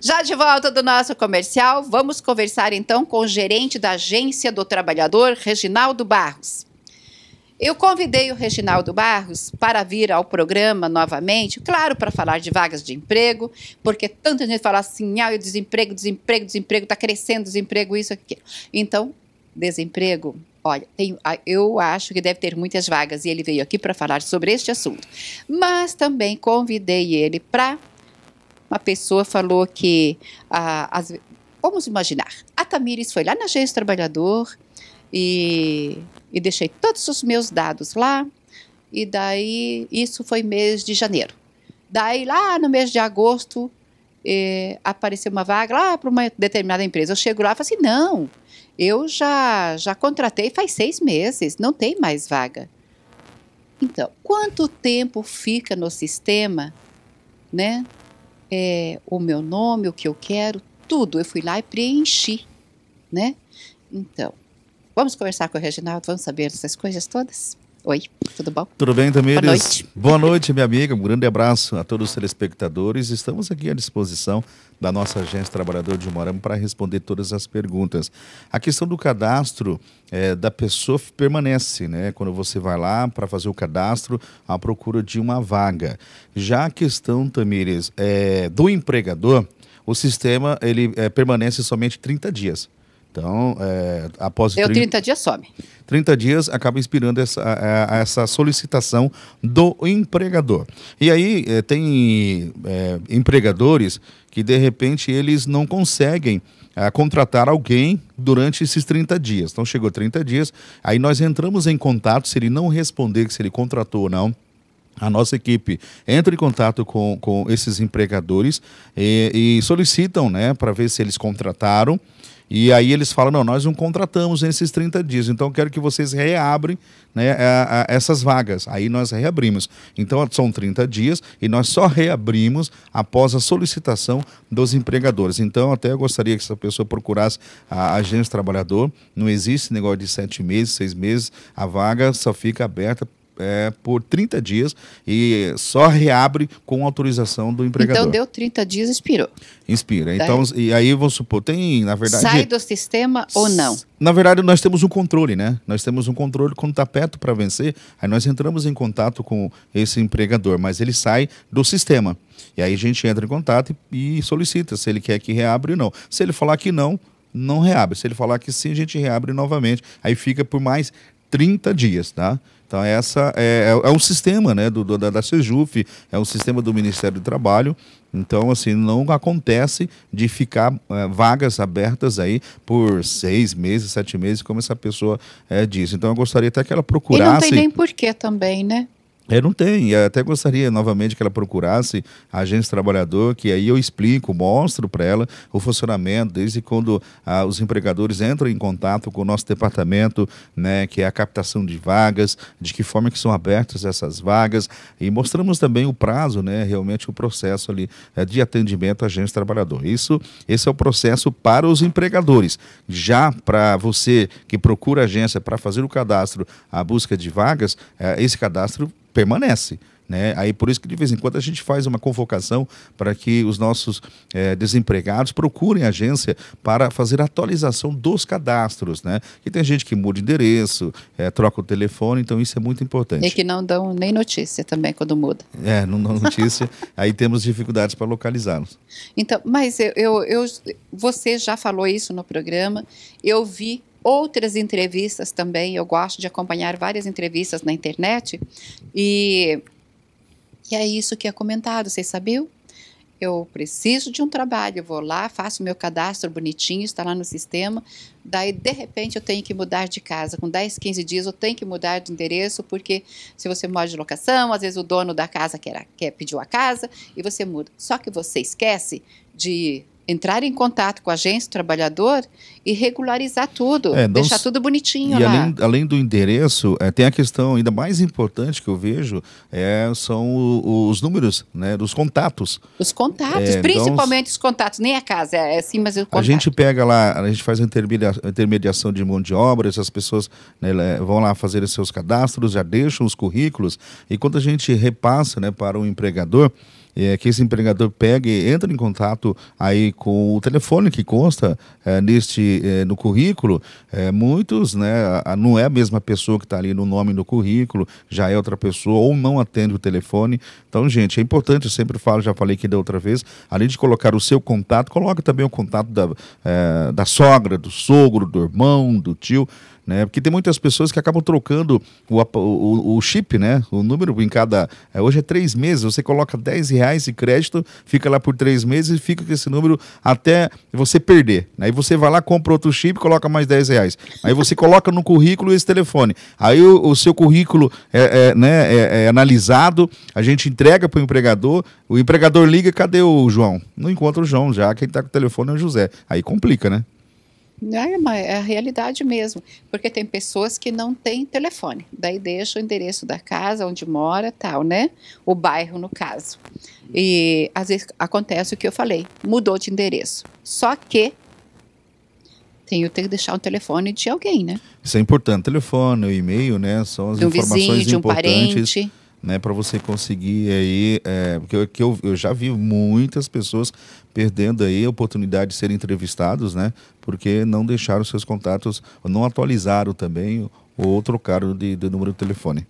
Já de volta do nosso comercial, vamos conversar então com o gerente da Agência do Trabalhador, Reginaldo Barros. Eu convidei o Reginaldo Barros para vir ao programa novamente, claro, para falar de vagas de emprego, porque tanta gente fala assim, ah, o desemprego, desemprego, desemprego, está crescendo, desemprego, isso, aquilo. Então, desemprego, olha, tem, eu acho que deve ter muitas vagas e ele veio aqui para falar sobre este assunto. Mas também convidei ele para uma pessoa falou que, ah, as, vamos imaginar, a Tamires foi lá na Agência Trabalhador e, e deixei todos os meus dados lá, e daí isso foi mês de janeiro. Daí lá no mês de agosto eh, apareceu uma vaga lá para uma determinada empresa. Eu chego lá e falo assim, não, eu já, já contratei faz seis meses, não tem mais vaga. Então, quanto tempo fica no sistema, né? é, o meu nome, o que eu quero, tudo. Eu fui lá e preenchi, né? Então, vamos conversar com o Reginaldo, vamos saber essas coisas todas? Oi, tudo bom? Tudo bem, Tamires? Boa noite. Boa noite, minha amiga. Um grande abraço a todos os telespectadores. Estamos aqui à disposição da nossa agência Trabalhador de Moarama para responder todas as perguntas. A questão do cadastro é, da pessoa permanece, né? Quando você vai lá para fazer o cadastro à procura de uma vaga. Já a questão, Tamires, é, do empregador, o sistema ele é, permanece somente 30 dias. Então, é, após. Deu 30, 30 dias, some. 30 dias acaba inspirando essa, é, essa solicitação do empregador. E aí é, tem é, empregadores que, de repente, eles não conseguem é, contratar alguém durante esses 30 dias. Então, chegou 30 dias, aí nós entramos em contato se ele não responder se ele contratou ou não a nossa equipe entra em contato com, com esses empregadores e, e solicitam, né, para ver se eles contrataram. E aí eles falam, não, nós não contratamos nesses 30 dias, então quero que vocês reabrem né, a, a essas vagas. Aí nós reabrimos. Então são 30 dias e nós só reabrimos após a solicitação dos empregadores. Então até eu gostaria que essa pessoa procurasse a agência trabalhador. Não existe negócio de sete meses, seis meses. A vaga só fica aberta é, por 30 dias e só reabre com autorização do então, empregador. Então deu 30 dias, expirou. Inspira. Então, e aí vamos supor, tem, na verdade. Sai do sistema ou não? Na verdade, nós temos um controle, né? Nós temos um controle quando está perto para vencer, aí nós entramos em contato com esse empregador, mas ele sai do sistema. E aí a gente entra em contato e, e solicita se ele quer que reabra ou não. Se ele falar que não, não reabre. Se ele falar que sim, a gente reabre novamente. Aí fica por mais 30 dias, tá? Então, essa é, é, um é sistema né, do, da, da Sejuf, é um sistema do Ministério do Trabalho. Então, assim, não acontece de ficar é, vagas abertas aí por seis meses, sete meses, como essa pessoa é, diz. Então, eu gostaria até que ela procurasse... E não tem nem porquê também, né? É, não tem. Eu até gostaria novamente que ela procurasse a agência trabalhador, que aí eu explico, mostro para ela o funcionamento, desde quando ah, os empregadores entram em contato com o nosso departamento, né, que é a captação de vagas, de que forma que são abertas essas vagas, e mostramos também o prazo, né, realmente o processo ali é, de atendimento à agência trabalhador. Isso, esse é o processo para os empregadores. Já para você que procura a agência para fazer o cadastro, a busca de vagas, é, esse cadastro permanece. Né? Aí por isso que de vez em quando a gente faz uma convocação para que os nossos é, desempregados procurem a agência para fazer a atualização dos cadastros, né? E tem gente que muda endereço, é, troca o telefone, então isso é muito importante. E que não dão nem notícia também quando muda. É, não dão notícia, aí temos dificuldades para localizá-los. Então, mas eu, eu, eu, você já falou isso no programa, eu vi outras entrevistas também. Eu gosto de acompanhar várias entrevistas na internet e, e é isso que é comentado. Vocês sabiam? Eu preciso de um trabalho, eu vou lá, faço meu cadastro bonitinho, está lá no sistema. Daí, de repente, eu tenho que mudar de casa. Com 10, 15 dias, eu tenho que mudar de endereço, porque se você mora de locação, às vezes o dono da casa quer, quer pediu a casa e você muda. Só que você esquece de entrar em contato com a agência, o trabalhador e regularizar tudo, é, deixar tudo bonitinho. E além, além, do endereço, é, tem a questão ainda mais importante que eu vejo é, são o, os números, né, dos contatos. Os contatos, é, então principalmente então, os contatos, nem a casa, é assim, mas o contato. A gente pega lá, a gente faz a intermediação de mão de obra, essas pessoas né, vão lá fazer os seus cadastros, já deixam os currículos e quando a gente repassa né, para o empregador, é, que esse empregador pegue, entre em contato aí com o telefone que consta é, neste é, no currículo. É, muitos, né, a, não é a mesma pessoa que está ali no nome do currículo, já é outra pessoa ou não atende o telefone. Então, gente, é importante, eu sempre falo, já falei aqui da outra vez, além de colocar o seu contato, coloque também o contato da, é, da sogra, do sogro, do irmão, do tio né? Porque tem muitas pessoas que acabam trocando o, o, o chip, né? O número em cada. É, hoje é três meses, você coloca 10 reais de crédito, fica lá por três meses e fica com esse número até você perder. Aí você vai lá, compra outro chip, coloca mais 10 reais. Aí você coloca no currículo esse telefone. Aí o, o seu currículo é, é né, é, é analisado, a gente entrega para o empregador, o empregador liga, cadê o João? Não encontra o João já, quem está com o telefone é o José. Aí complica, né? É, uma, é a realidade mesmo, porque tem pessoas que não têm telefone, daí deixa o endereço da casa, onde mora, tal, né? O bairro, no caso. E às vezes acontece o que eu falei, mudou de endereço. Só que tenho que deixar o telefone de alguém, né? Isso é importante, telefone, e-mail, né? São as de informações vizinho, de um importantes. Parente né, para você conseguir aí, é, porque eu, que eu, eu já vi muitas pessoas perdendo aí a oportunidade de serem entrevistados, né, porque não deixaram seus contatos, não atualizaram também ou trocaram de, de número de telefone.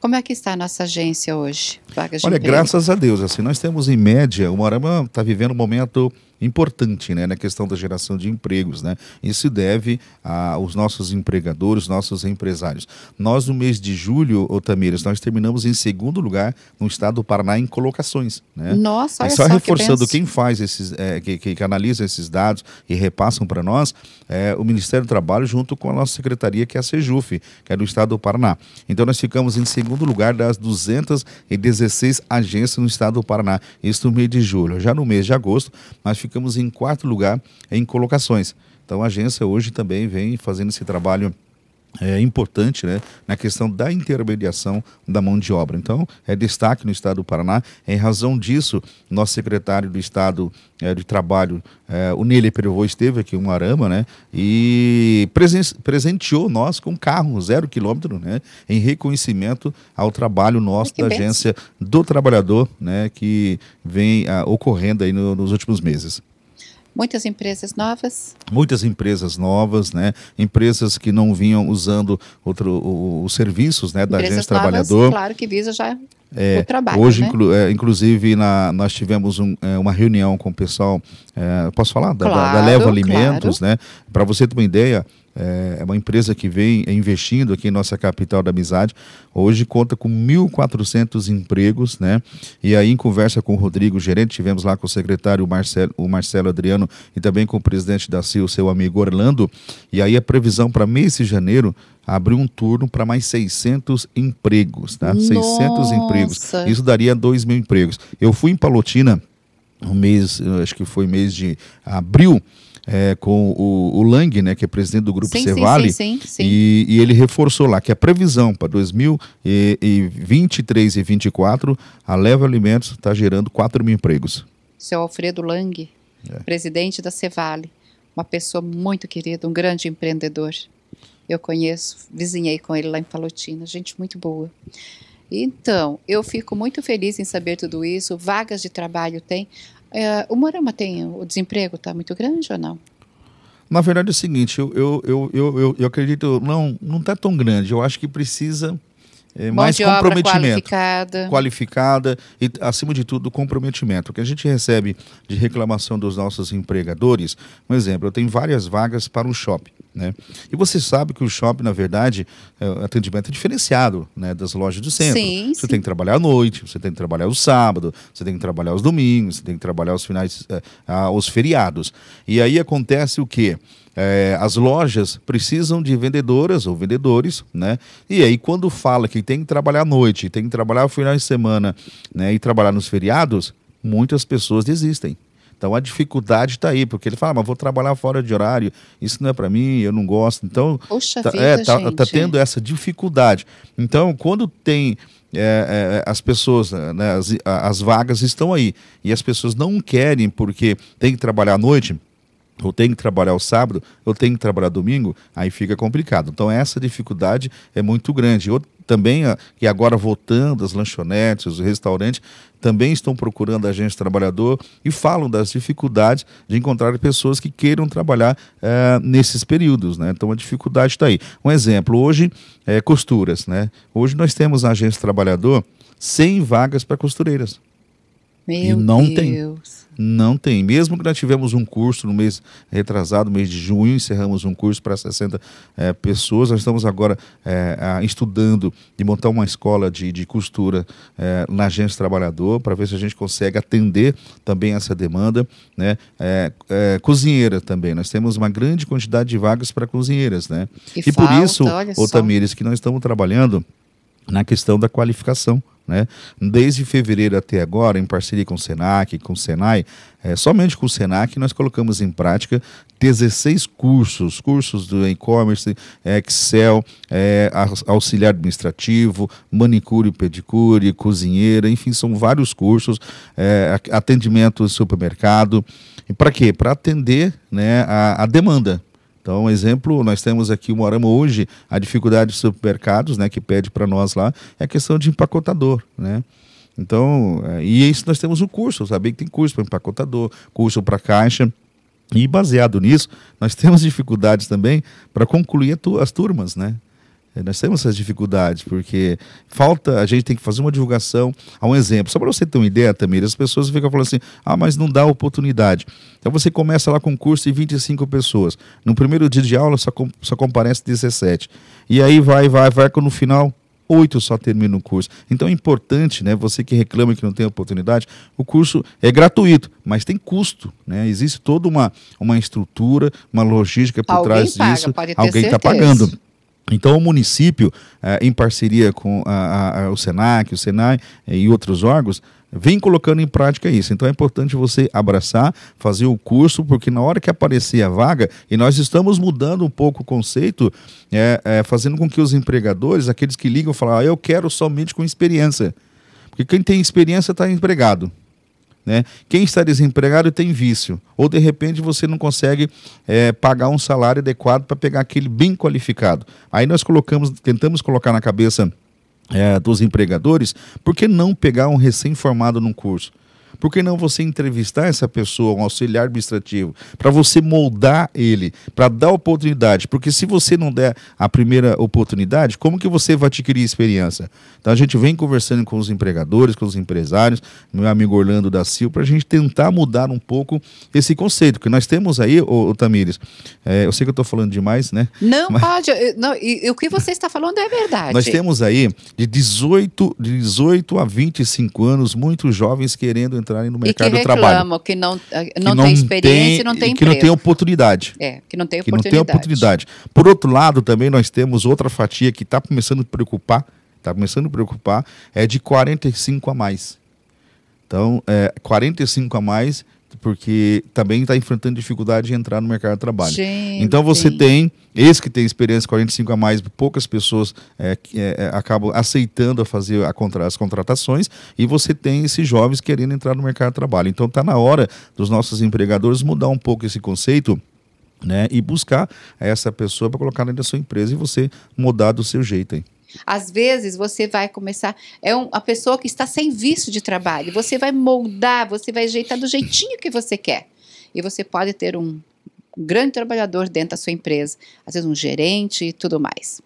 Como é que está a nossa agência hoje? Olha, emprego? graças a Deus, assim, nós temos em média, o Morama está vivendo um momento importante né, na questão da geração de empregos. Né? Isso deve aos nossos empregadores, nossos empresários. Nós, no mês de julho, Otamires, nós terminamos em segundo lugar no estado do Paraná em colocações. Né? Nossa, olha é só, só reforçando que quem faz esses, é, que, que, que, analisa esses dados e repassam para nós, é, o Ministério do Trabalho junto com a nossa secretaria, que é a Sejuf, que é do estado do Paraná. Então nós ficamos em segundo lugar das 216 agências no estado do Paraná, isso no mês de julho. Já no mês de agosto, nós ficamos ficamos em quarto lugar em colocações. Então a agência hoje também vem fazendo esse trabalho é, importante né, na questão da intermediação da mão de obra. Então, é destaque no Estado do Paraná. Em razão disso, nosso secretário do Estado é, de Trabalho, é, o Nele Pervô, esteve aqui em um Arama né, e presen presenteou nós com um carro zero quilômetro né, em reconhecimento ao trabalho nosso da Agência do Trabalhador né, que vem a, ah, ocorrendo aí no, nos últimos meses. Muitas empresas novas? Muitas empresas novas, né? Empresas que não vinham usando outro, os serviços né, da empresas gente novas, trabalhador. Claro que visa já é, trabalho, hoje, né? inclu é, inclusive, na, nós tivemos um, é, uma reunião com o pessoal, é, posso falar? Da, claro, da, da Leva Alimentos, claro. né? Para você ter uma ideia, é, é uma empresa que vem é investindo aqui em nossa capital da amizade. Hoje conta com 1.400 empregos, né? E aí, em conversa com o Rodrigo, gerente, tivemos lá com o secretário Marcelo, o Marcelo Adriano e também com o presidente da CIO, seu amigo Orlando. E aí, a previsão para mês de janeiro abriu um turno para mais 600 empregos, tá? Nossa. 600 empregos. Isso daria 2 mil empregos. Eu fui em Palotina, um mês, acho que foi mês de abril, é, com o, o, Lang, né, que é presidente do Grupo sim, Cevale, sim, sim, e, e, ele reforçou lá que a previsão para 2023 e 2024, a Leva Alimentos está gerando 4 mil empregos. Seu Alfredo Lang, é. presidente da Cevale, uma pessoa muito querida, um grande empreendedor. Eu conheço, vizinhei com ele lá em Palotina, gente muito boa. Então, eu fico muito feliz em saber tudo isso. Vagas de trabalho tem. É, o Morama tem. O desemprego está muito grande ou não? Na verdade é o seguinte, eu, eu, eu, eu, eu acredito, não não está tão grande. Eu acho que precisa é, mais comprometimento. Qualificada. qualificada. e, acima de tudo, comprometimento. O que a gente recebe de reclamação dos nossos empregadores, um exemplo, eu tenho várias vagas para um shopping. Né? E você sabe que o shopping, na verdade, é, o atendimento é diferenciado né, das lojas do centro. Sim, você sim. tem que trabalhar à noite, você tem que trabalhar o sábado, você tem que trabalhar os domingos, você tem que trabalhar os finais, é, ah, os feriados. E aí acontece o quê? É, as lojas precisam de vendedoras ou vendedores, né? E aí, quando fala que tem que trabalhar à noite, tem que trabalhar no final de semana né, e trabalhar nos feriados, muitas pessoas desistem. Então a dificuldade está aí, porque ele fala, ah, mas vou trabalhar fora de horário, isso não é para mim, eu não gosto. Então, Poxa tá, vida, é, tá, tá, tendo essa dificuldade. Então, quando tem é, é, as pessoas, eh, né, as, as vagas estão aí, e as pessoas não querem porque tem que trabalhar à noite, eu tenho que trabalhar o sábado, eu tenho que trabalhar domingo, aí fica complicado. Então essa dificuldade é muito grande. Eu, também, ah, e agora voltando, as lanchonetes, os restaurantes, também estão procurando a gente trabalhador e falam das dificuldades de encontrar pessoas que queiram trabalhar é, nesses períodos. Né? Então a dificuldade está aí. Um exemplo, hoje, é, costuras. Né? Hoje nós temos na agência trabalhador 100 vagas para costureiras. Meu e não Deus. tem. Não tem. Mesmo que nós tivemos um curso no mês retrasado, mês de junho, encerramos um curso para 60 é, pessoas. Nós estamos agora é, estudando de montar uma escola de, de costura é, na agência trabalhador para ver se a gente consegue atender também essa demanda. Né? É, é, cozinheira também. Nós temos uma grande quantidade de vagas para cozinheiras. Né? E, e falta, por isso, Otamires, que nós estamos trabalhando na questão da qualificação. Né? Desde fevereiro até agora, em parceria com o SENAC, com o SENAI, é, somente com o SENAC nós colocamos em prática 16 cursos, cursos do e-commerce, Excel, é, auxiliar administrativo, manicure, pedicure, cozinheira, enfim, são vários cursos, é, atendimento supermercado. E para quê? Para atender né, a, a demanda então, um exemplo, nós temos aqui, moramos hoje, a dificuldade dos supermercados, né, que pede para nós lá, é a questão de empacotador, né? Então, eh, e isso nós temos o um curso, eu sabia que tem curso para empacotador, curso para caixa, e baseado nisso, nós temos dificuldades também para concluir as turmas, né? É, nós temos essas dificuldades, porque falta, a gente tem que fazer uma divulgação. Há um exemplo, só para você ter uma ideia, Tamir, as pessoas ficam falando assim: ah, mas não dá oportunidade. Então você começa lá com um curso de 25 pessoas. No primeiro dia de aula só, com, só comparece 17. E aí vai, vai, vai, quando no final oito só termina o curso. Então é importante, né? Você que reclama que não tem oportunidade, o curso é gratuito, mas tem custo, né? Existe toda uma, uma estrutura, uma logística por Alguém trás paga, disso. Alguém está pagando. Então, o município, eh, em parceria com o SENAC, o SENAI eh, e outros órgãos, vem colocando em prática isso. Então, é importante você abraçar, fazer o curso, porque na hora que aparecer a vaga, e nós estamos mudando um pouco o conceito, é, é, fazendo com que os empregadores, aqueles que ligam, falam, ah, eu quero somente com experiência. Porque quem tem experiência está empregado. Né? Quem está desempregado tem vício, ou de repente você não consegue é, pagar um salário adequado para pegar aquele bem qualificado. Aí nós colocamos, tentamos colocar na cabeça é, dos empregadores, por que não pegar um recém-formado num curso? Por que não você entrevistar essa pessoa, um auxiliar administrativo, para você moldar ele, para dar oportunidade? Porque se você não der a primeira oportunidade, como que você vai adquirir experiência? Então a gente vem conversando com os empregadores, com os empresários, meu amigo Orlando da Silva, para a gente tentar mudar um pouco esse conceito que nós temos aí, o Tamires. É, eu sei que eu estou falando demais, né? Não Mas... pode. Eu, não, e, o que você está falando é verdade. Nós temos aí de 18, de 18 a 25 anos muitos jovens querendo entrarem no mercado de do trabalho. Eh, que não, não, que não tem experiência tem, e não tem Que emprego. não tem oportunidade. É, que não tem oportunidade. Que não tem oportunidade. Por outro lado, também nós temos outra fatia que está começando a preocupar, está começando a preocupar, é de 45 a mais. Então, é, 45 a mais, porque também está enfrentando dificuldade de entrar no mercado do trabalho. Gente. Então você tem esse que tem experiência 45 a mais, poucas pessoas é, é, é, acabam aceitando a fazer a contra, as contratações e você tem esses jovens querendo entrar no mercado de trabalho. Então está na hora dos nossos empregadores mudar um pouco esse conceito. Né, e buscar essa pessoa para colocar dentro da sua empresa e você mudar do seu jeito. Hein? Às vezes você vai começar, é um, a pessoa que está sem visto de trabalho, você vai moldar, você vai ajeitar do jeitinho que você quer. E você pode ter um um grande trabalhador dentro da sua empresa, às vezes um gerente e tudo mais.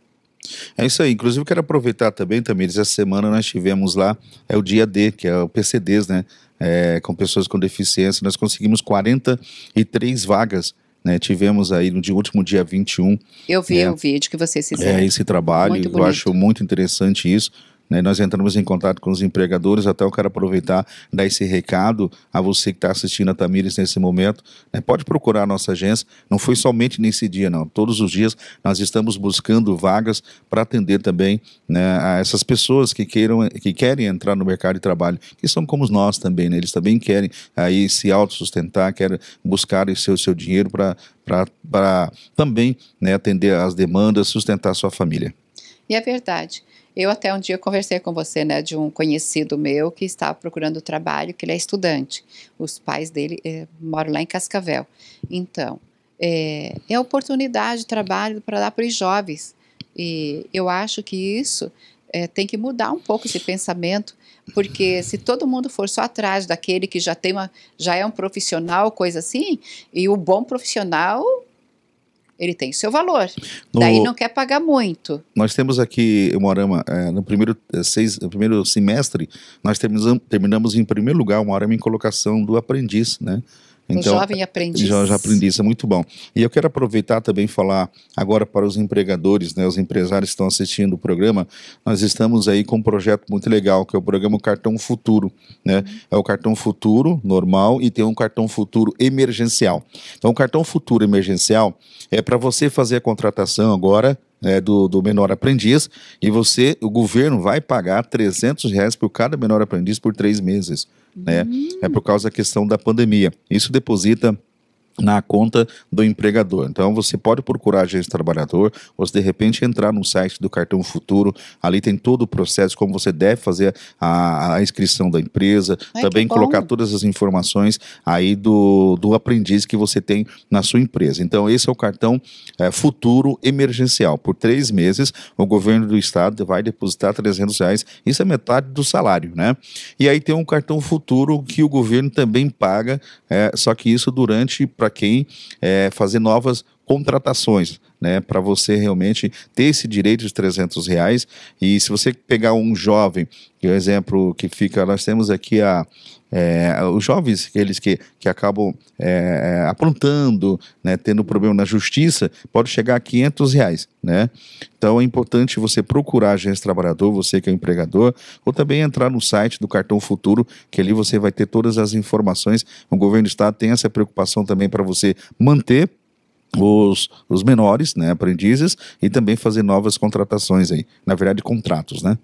É isso aí. Inclusive, quero aproveitar também, Tamires, essa semana nós tivemos lá, é o dia D, que é o PCDs, né? É, com pessoas com deficiência, nós conseguimos 43 vagas né, tivemos aí no dia, último dia 21. Eu vi né, o vídeo que vocês é fizeram. É, esse trabalho, muito eu acho muito interessante isso. Né? Nós entramos em contato com os empregadores, até eu quero aproveitar, dar esse recado a você que está assistindo a Tamires nesse momento. Né? Pode procurar a nossa agência, não foi somente nesse dia, não. Todos os dias nós estamos buscando vagas para atender também né, a essas pessoas que, queiram, que querem entrar no mercado de trabalho, que são como nós também, né? eles também querem aí se autossustentar, querem buscar o seu, seu dinheiro para também né, atender as demandas, sustentar a sua família. E é verdade. Eu até um dia conversei com você, né, de um conhecido meu que estava procurando trabalho, que ele é estudante. Os pais dele é, moram lá em Cascavel. Então, é, é oportunidade de trabalho para dar para os jovens. E eu acho que isso é, tem que mudar um pouco esse pensamento, porque se todo mundo for só atrás daquele que já tem uma, já é um profissional, coisa assim, e o bom profissional ele tem seu valor. No, Daí não quer pagar muito. Nós temos aqui, Moarama, é, no primeiro, é, seis, primeiro semestre, nós terminamos, terminamos em primeiro lugar, uma hora em colocação do aprendiz, né? Então, jovem aprendiz. Jovem aprendiz, é muito bom. E eu quero aproveitar também falar agora para os empregadores, né, os empresários que estão assistindo o programa. Nós estamos aí com um projeto muito legal, que é o programa Cartão Futuro. Né? Uhum. É o cartão futuro normal e tem um cartão futuro emergencial. Então, o cartão futuro emergencial é para você fazer a contratação agora é, do, do, menor aprendiz e você, o governo vai pagar 300 reais por cada menor aprendiz por três meses né? É por causa da questão da pandemia. Isso deposita na conta do empregador. Então você pode procurar agente trabalhador, ou se de repente entrar no site do cartão futuro, ali tem todo o processo, como você deve fazer a, a inscrição da empresa, Ai, também colocar todas as informações aí do, do aprendiz que você tem na sua empresa. Então esse é o cartão é, futuro emergencial. Por três meses o governo do estado vai depositar 300 reais, isso é metade do salário, né? E aí tem um cartão futuro que o governo também paga, é, só que isso durante para quem é, fazer novas contratações, né, para você realmente ter esse direito de 300 reais. E se você pegar um jovem, que é o um exemplo que fica, nós temos aqui a, é, os jovens, aqueles que, que acabam é, é aprontando, né, tendo problema na justiça, pode chegar a 500 reais. Né? Então é importante você procurar a agência trabalhador, você que é um empregador, ou também entrar no site do Cartão Futuro, que ali você vai ter todas as informações. O governo do estado tem essa preocupação também para você manter os, os menores, né, aprendizes, e também fazer novas contratações aí, na verdade contratos, né?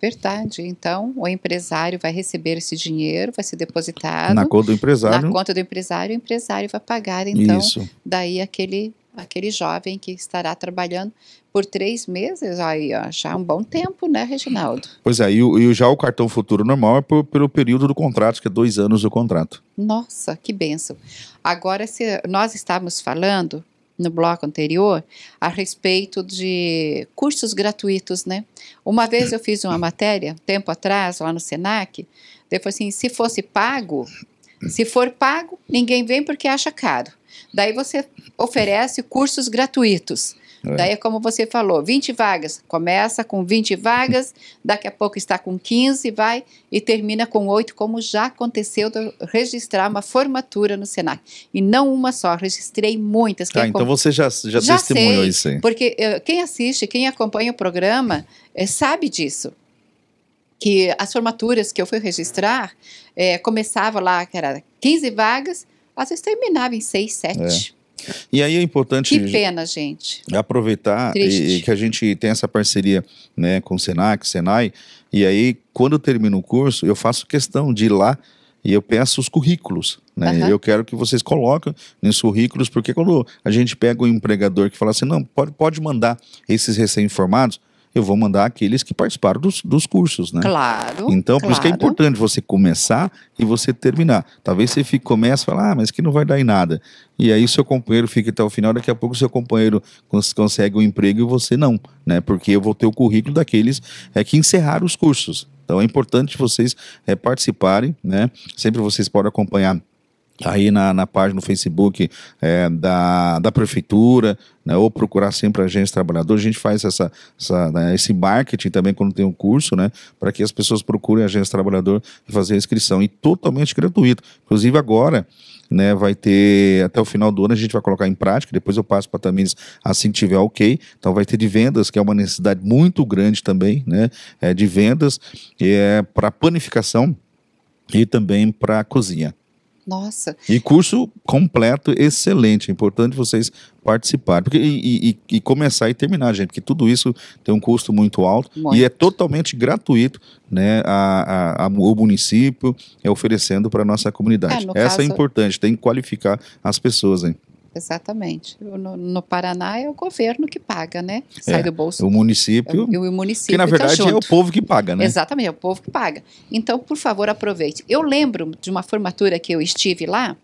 Verdade. Então, o empresário vai receber esse dinheiro, vai ser depositado na conta do empresário. Na conta do empresário, o empresário vai pagar então Isso. daí aquele aquele jovem que estará trabalhando por três meses, aí ó, já é um bom tempo, né, Reginaldo? Pois é, e, e já o cartão futuro normal é por, pelo período do contrato, que é dois anos do contrato. Nossa, que benção. Agora, se nós estávamos falando no bloco anterior a respeito de cursos gratuitos, né? Uma vez eu fiz uma matéria, tempo atrás, lá no SENAC, depois assim, se fosse pago, se for pago, ninguém vem porque acha caro. Daí você oferece cursos gratuitos. É. Daí é como você falou, 20 vagas, começa com 20 vagas, daqui a pouco está com 15, vai e termina com 8, como já aconteceu de registrar uma formatura no Senac. E não uma só, registrei muitas. Ah, então você já, já, já testemunhou sei, isso aí. Porque uh, quem assiste, quem acompanha o programa, eh, sabe disso que as formaturas que eu fui registrar é, começava lá, que era 15 vagas, às vezes terminava em 6, 7. É. E aí é importante. Que pena, gente. Aproveitar e, que a gente tem essa parceria né, com o Senac, Senai. E aí, quando termina o curso, eu faço questão de ir lá e eu peço os currículos. Né? Uhum. Eu quero que vocês coloquem nos currículos, porque quando a gente pega um empregador que fala assim, não, pode, pode mandar esses recém formados eu vou mandar aqueles que participaram dos, dos cursos, né? Claro. Então, por isso que é importante você começar e você terminar. Talvez você fique, comece e fala, ah, mas que não vai dar em nada. E aí seu companheiro fica até o final, daqui a pouco seu companheiro cons consegue um emprego e você não, né? Porque eu vou ter o currículo daqueles é, que encerraram os cursos. Então é importante vocês é, participarem, né? Sempre vocês podem acompanhar aí na, na, página no Facebook é, da, da prefeitura, né, ou procurar sempre a agência trabalhador. A gente faz essa, essa né, esse marketing também quando tem um curso, né, para que as pessoas procurem a agência trabalhador e fazer a inscrição. E totalmente gratuito. Inclusive agora, né, vai ter até o final do ano a gente vai colocar em prática, depois eu passo para Tamires assim que tiver OK. Então vai ter de vendas, que é uma necessidade muito grande também, né, é, de vendas é, para panificação e também para cozinha. Nossa. E curso completo, excelente. É importante vocês participarem porque, e, e, e, começar e terminar, gente, porque tudo isso tem um custo muito alto muito. e é totalmente gratuito, né? A, a, a o município é oferecendo para a nossa comunidade. É, Essa é caso... é importante, tem que qualificar as pessoas, hein? Exatamente. No, no, Paraná é o governo que paga, né? Sai é, do bolso. O município. É, o município. Que na tá verdade tá é o povo que paga, né? Exatamente, é o povo que paga. Então, por favor, aproveite. Eu lembro de uma formatura que eu estive lá,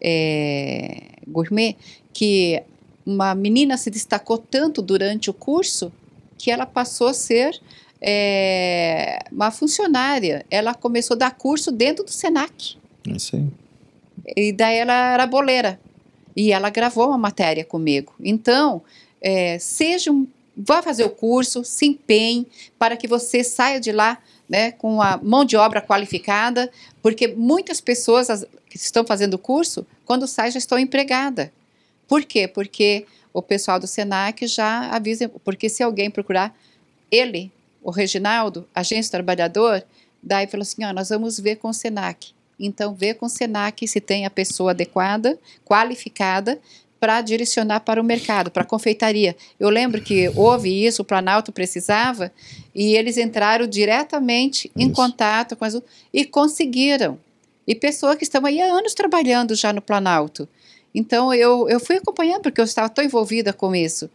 é, gourmet, que uma menina se destacou tanto durante o curso que ela passou a ser é, uma funcionária. Ela começou a dar curso dentro do SENAC. É isso aí. E daí ela era boleira. E ela gravou uma matéria comigo. Então, é, seja um, vá fazer o curso, se empenhe para que você saia de lá né, com a mão de obra qualificada, porque muitas pessoas as, que estão fazendo o curso, quando saem já estão empregadas. Por quê? Porque o pessoal do SENAC já avisa, porque se alguém procurar ele, o Reginaldo, agente trabalhador, daí falou assim, ó, nós vamos ver com o SENAC. Então, ver com o SENAC se tem a pessoa adequada, qualificada, para direcionar para o mercado, para a confeitaria. Eu lembro que houve isso, o Planalto precisava, e eles entraram diretamente isso. em contato com as. e conseguiram. E pessoas que estão aí há anos trabalhando já no Planalto. Então, eu, eu fui acompanhando, porque eu estava tão envolvida com isso.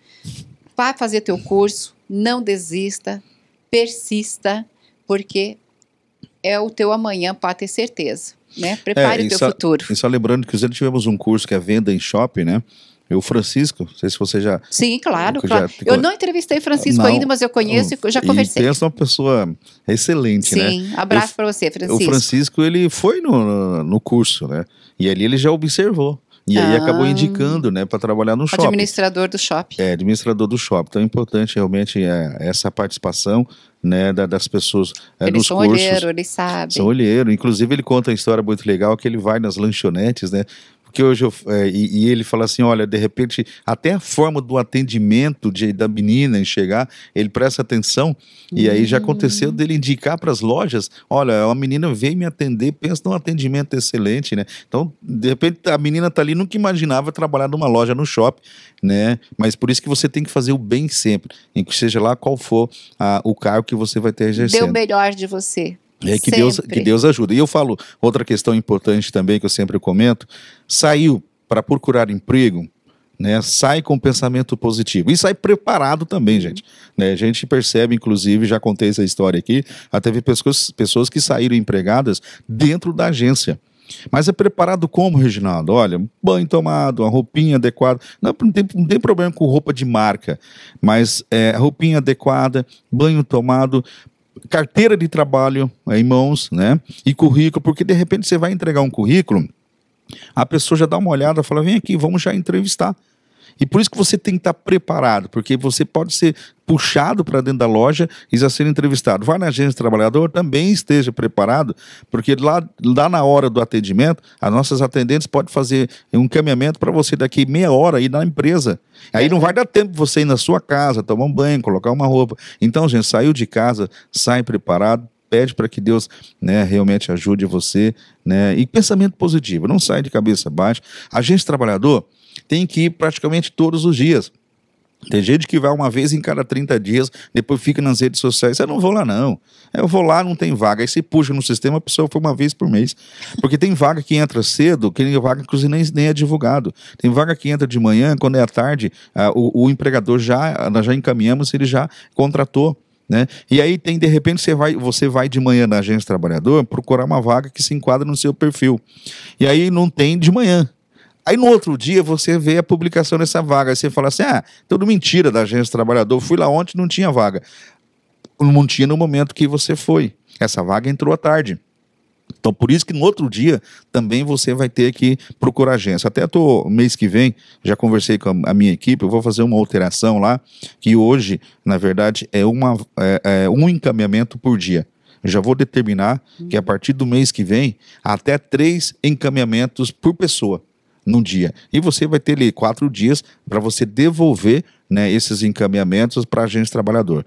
Vá fazer teu curso, não desista, persista, porque é o teu amanhã para ter certeza, né? É, Prepare é, o teu só, futuro. E só lembrando que nós tivemos um curso que é venda em shopping, né? Eu, Francisco, não sei se você já. Sim, claro, já, claro. Eu não entrevistei Francisco não, ainda, mas eu conheço e já conversei. E pensa uma pessoa excelente, Sim, né? Sim, abraço para você, Francisco. O Francisco, ele foi no, no curso, né? E ali ele já observou. E ah. aí acabou ah. indicando, né, para trabalhar no shopping. Administrador do shopping. É, administrador do shopping. Então é importante realmente é, essa participação né, da, das pessoas é, eles são cursos. Olheiro, eles sabem. São olheiro. Inclusive, ele conta uma história muito legal que ele vai nas lanchonetes, né? que hoje eu, é, e, e, ele fala assim, olha, de repente até a forma do atendimento de, da menina em chegar, ele presta atenção e uhum. aí já aconteceu hum. dele indicar para as lojas, olha, uma menina veio me atender, pensa num atendimento excelente, né? Então, de repente a menina tá ali, nunca imaginava trabalhar numa loja no shopping, né? Mas por isso que você tem que fazer o bem sempre, em que seja lá qual for a, o cargo que você vai ter exercendo. Deu o melhor de você. É que sempre. Deus, que Deus ajuda. E eu falo outra questão importante também que eu sempre comento: saiu para procurar emprego, né, sai com pensamento positivo e sai preparado também, uhum. gente. Né, a gente percebe, inclusive, já contei essa história aqui, até vi pessoas, pessoas que saíram empregadas dentro da agência. Mas é preparado como, Reginaldo? Olha, banho tomado, uma roupinha adequada. Não, não, tem, não tem problema com roupa de marca, mas é, roupinha adequada, banho tomado, carteira de trabalho né, em mãos, né? E currículo, porque de repente você vai entregar um currículo, a pessoa já dá uma olhada, fala: vem aqui, vamos já entrevistar. E por isso que você tem que estar preparado, porque você pode ser puxado para dentro da loja e já ser entrevistado. Vai na agência do trabalhador, também esteja preparado, porque lá, lá na hora do atendimento, as nossas atendentes podem fazer um caminhamento para você daqui meia hora ir na empresa. Aí não vai dar tempo você ir na sua casa, tomar um banho, colocar uma roupa. Então, gente, saiu de casa, sai preparado, pede para que Deus né, realmente ajude você. Né? E pensamento positivo, não sai de cabeça baixa. agência trabalhador, tem que ir praticamente todos os dias. Tem gente que vai uma vez em cada 30 dias, depois fica nas redes sociais. Eu não vou lá, não. Eu vou lá, não tem vaga. Aí você puxa no sistema, a pessoa foi uma vez por mês. Porque tem vaga que entra cedo, que tem vaga que nem, nem é divulgado. Tem vaga que entra de manhã, quando é à tarde, ah, o, o, empregador já, nós já encaminhamos, ele já contratou. Né? E aí tem, de repente, você vai, você vai de manhã na agência trabalhadora procurar uma vaga que se enquadra no seu perfil. E aí não tem de manhã. Aí no outro dia você vê a publicação dessa vaga, aí você fala assim: ah, tudo então mentira da agência trabalhador, fui lá ontem não tinha vaga. Não tinha no momento que você foi. Essa vaga entrou à tarde. Então, por isso que no outro dia também você vai ter que procurar agência. Até tô, mês que vem, já conversei com a minha equipe, eu vou fazer uma alteração lá, que hoje, na verdade, é, uma, é, é um encaminhamento por dia. já vou determinar que a hum. partir do mês que vem, até três encaminhamentos por pessoa no dia. E você vai ter ali quatro dias para você devolver né, esses encaminhamentos para agente trabalhador.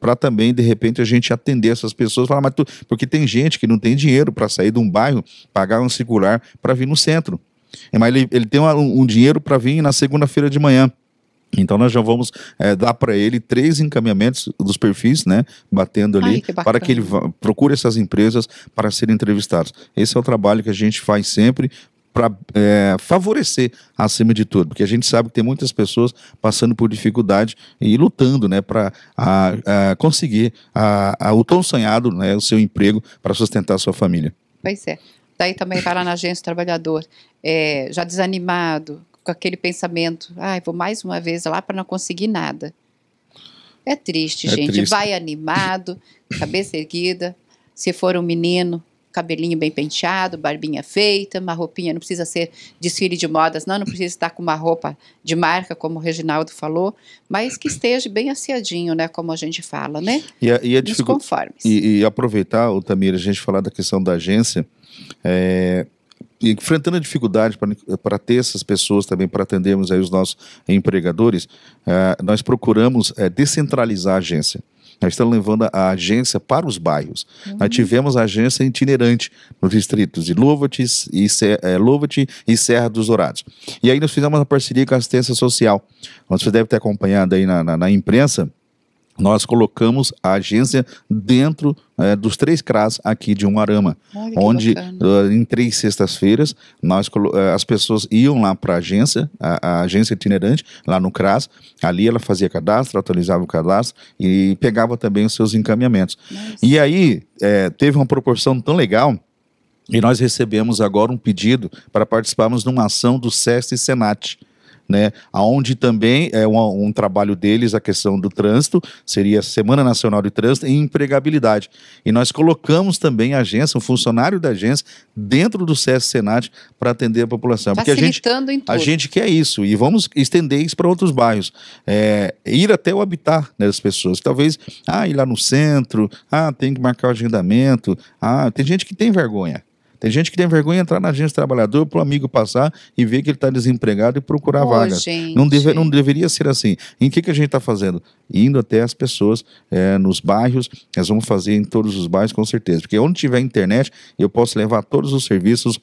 Para também, de repente, a gente atender essas pessoas, falar, mas tu... porque tem gente que não tem dinheiro para sair de um bairro, pagar um circular para vir no centro. É, mas ele, ele tem um, um dinheiro para vir na segunda-feira de manhã. Então nós já vamos é, dar para ele três encaminhamentos dos perfis, né, batendo ali, Ai, que para que ele procure essas empresas para serem entrevistados. Esse é o trabalho que a gente faz sempre, para é, favorecer acima de tudo, porque a gente sabe que tem muitas pessoas passando por dificuldade e lutando, né, para conseguir a, a, o tão sonhado, né, o seu emprego para sustentar a sua família. Pois é. Daí também vai lá na agência do trabalhador, é, já desanimado, com aquele pensamento, ai, ah, vou mais uma vez lá para não conseguir nada. É triste, é gente. Triste. Vai animado, cabeça erguida. Se for um menino, cabelinho bem penteado, barbinha feita, uma roupinha, não precisa ser desfile de modas, não, não precisa estar com uma roupa de marca, como o Reginaldo falou, mas que esteja bem assiadinho, né, como a gente fala, né? E, a, e a dificu... conformes. E, e aproveitar, o Tamir, a gente falar da questão da agência, é, enfrentando a dificuldade para ter essas pessoas também, para atendermos aí os nossos empregadores, uh, nós procuramos uh, descentralizar a agência. Nós estamos levando a agência para os bairros. Uhum. Nós tivemos a agência itinerante nos distritos de Louvate e, é, e Serra dos Dourados. E aí nós fizemos uma parceria com a assistência social. Você deve ter acompanhado aí na, na, na imprensa nós colocamos a agência dentro é, dos três CRAS aqui de Umarama, onde uh, em três sextas-feiras nós eh, as pessoas iam lá para a agência, a agência itinerante lá no CRAS, ali ela fazia cadastro, atualizava o cadastro e pegava também os seus encaminhamentos. Nossa. E aí é, teve uma proporção tão legal e nós recebemos agora um pedido para participarmos de uma ação do SESC e Senat né? Aonde também é um, um, trabalho deles a questão do trânsito, seria Semana Nacional de Trânsito e empregabilidade. E nós colocamos também a agência, um funcionário da agência, dentro do CS Senat para atender a população. Porque a gente, a gente quer isso e vamos estender isso para outros bairros. É, ir até o habitat né, das pessoas. Talvez, ah, ir lá no centro, ah, tem que marcar o agendamento, ah, tem gente que tem vergonha. Tem gente que tem vergonha de entrar na agência do trabalhador para o amigo passar e ver que ele está desempregado e procurar oh, vagas. Não, deve, não deveria ser assim. Em que, que a gente está fazendo? Indo até as pessoas é, nos bairros, nós vamos fazer em todos os bairros com certeza. Porque onde tiver internet, eu posso levar todos os serviços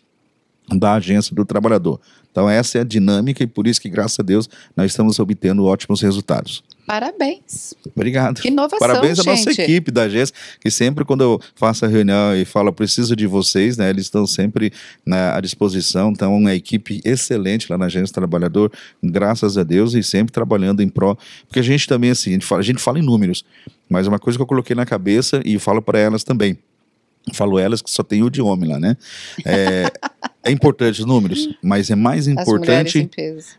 da agência do trabalhador. Então essa é a dinâmica e por isso que graças a Deus nós estamos obtendo ótimos resultados. Parabéns. Obrigado. Que inovação, Parabéns gente. à nossa equipe da agência, que sempre quando eu faço a reunião e falo preciso de vocês, né, eles estão sempre né, à disposição. Então uma equipe excelente lá na agência do trabalhador, graças a Deus e sempre trabalhando em pró, porque a gente também assim, a gente fala, a gente fala em números, mas uma coisa que eu coloquei na cabeça e falo para elas também. Falo elas que só tem o de homem lá, né? É, É importante os números, mas é mais importante,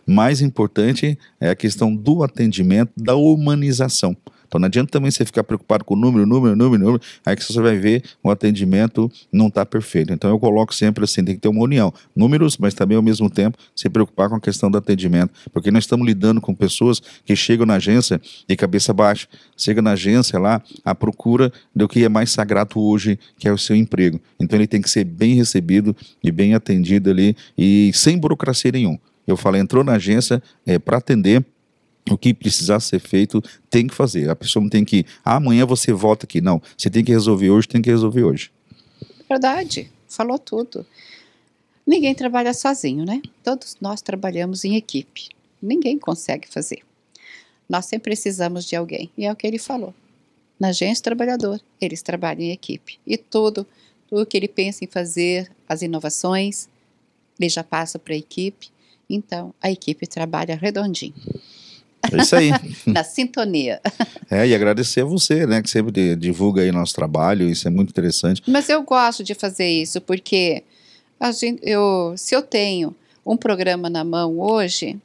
mais importante é a questão do atendimento, da humanização. Então não adianta também você ficar preocupado com o número, número, número, número, aí que você vai ver o atendimento não está perfeito. Então eu coloco sempre assim, tem que ter uma união. Números, mas também ao mesmo tempo se preocupar com a questão do atendimento, porque nós estamos lidando com pessoas que chegam na agência de cabeça baixa, chega na agência lá à procura do que é mais sagrado hoje, que é o seu emprego. Então ele tem que ser bem recebido e bem atendido ali e sem burocracia nenhuma. Eu falei, entrou na agência é, para atender o que precisar ser feito tem que fazer. A pessoa não tem que, ah, amanhã você volta aqui. Não, você tem que resolver hoje, tem que resolver hoje. Verdade, falou tudo. Ninguém trabalha sozinho, né? Todos nós trabalhamos em equipe. Ninguém consegue fazer. Nós sempre precisamos de alguém. E é o que ele falou. Na agência trabalhador, eles trabalham em equipe. E tudo, tudo que ele pensa em fazer, as inovações, ele já passa para a equipe. Então, a equipe trabalha redondinho. É isso aí. Na sintonia. É, e agradecer a você, né, que sempre divulga aí nosso trabalho, isso é muito interessante. Mas eu gosto de fazer isso, porque a gente, eu, se eu tenho um programa na mão hoje,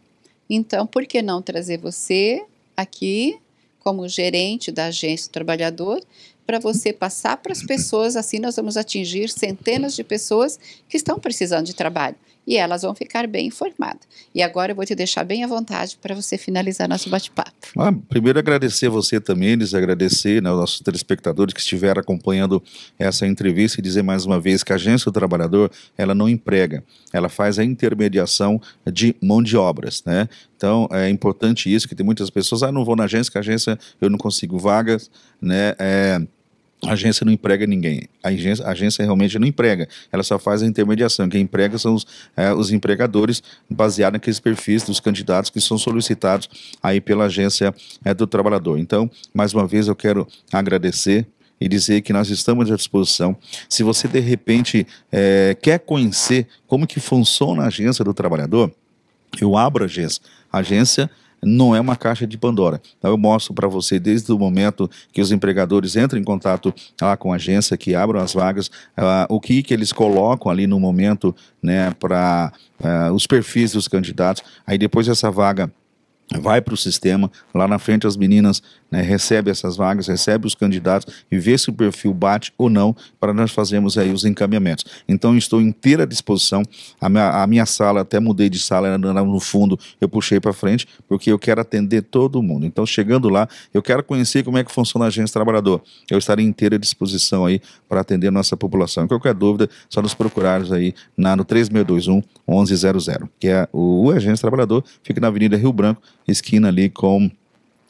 então por que não trazer você aqui como gerente da agência do trabalhador para você passar para as pessoas, assim nós vamos atingir centenas de pessoas que estão precisando de trabalho e elas vão ficar bem informadas. E agora eu vou te deixar bem à vontade para você finalizar nosso bate-papo. Ah, primeiro agradecer a você também, Elis, agradecer né, aos nossos telespectadores que estiveram acompanhando essa entrevista e dizer mais uma vez que a Agência do Trabalhador, ela não emprega, ela faz a intermediação de mão de obras, né? Então é importante isso, que tem muitas pessoas, ah, não vou na agência, que a agência eu não consigo vagas, né? É, a agência não emprega ninguém. A agência, a agência realmente não emprega. Ela só faz a intermediação. Quem emprega são os, é, os empregadores, baseado naqueles perfis dos candidatos que são solicitados aí pela agência é, do trabalhador. Então, mais uma vez, eu quero agradecer e dizer que nós estamos à disposição. Se você, de repente, é, quer conhecer como que funciona a agência do trabalhador, eu abro a agência. A agência não é uma caixa de Pandora. Então eu mostro para você desde o momento que os empregadores entram em contato lá com a agência, que abram as vagas, uh, o que, que eles colocam ali no momento né, para uh, ah, os perfis dos candidatos. Aí depois essa vaga vai para o sistema. Lá na frente, as meninas né, recebe essas vagas, recebe os candidatos e vê se o perfil bate ou não para nós fazermos aí os encaminhamentos. Então estou inteira disposição. A minha, a minha sala, até mudei de sala, era no fundo, eu puxei para frente porque eu quero atender todo mundo. Então chegando lá, eu quero conhecer como é que funciona a agência trabalhador. Eu estarei inteira disposição aí para atender nossa população. Qualquer dúvida, só nos procurarmos aí na, no 3621 1100, que é o Agência Trabalhador, fica na Avenida Rio Branco, esquina ali com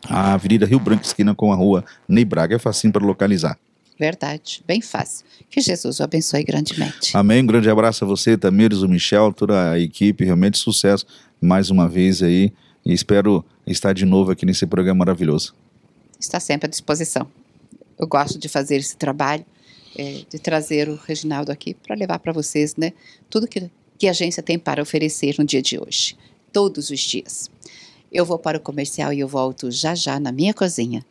a Avenida Rio Branco, esquina com a rua Ney Braga. É facinho para localizar. Verdade, bem fácil. Que Jesus o abençoe grandemente. Amém. Um grande abraço a você, Tamires, o Michel, toda a equipe. Realmente sucesso mais uma vez aí. E espero estar de novo aqui nesse programa maravilhoso. Está sempre à disposição. Eu gosto de fazer esse trabalho, é, de trazer o Reginaldo aqui para levar para vocês né, tudo que, que a agência tem para oferecer no dia de hoje, todos os dias. Eu vou para o comercial e eu volto já já na minha cozinha.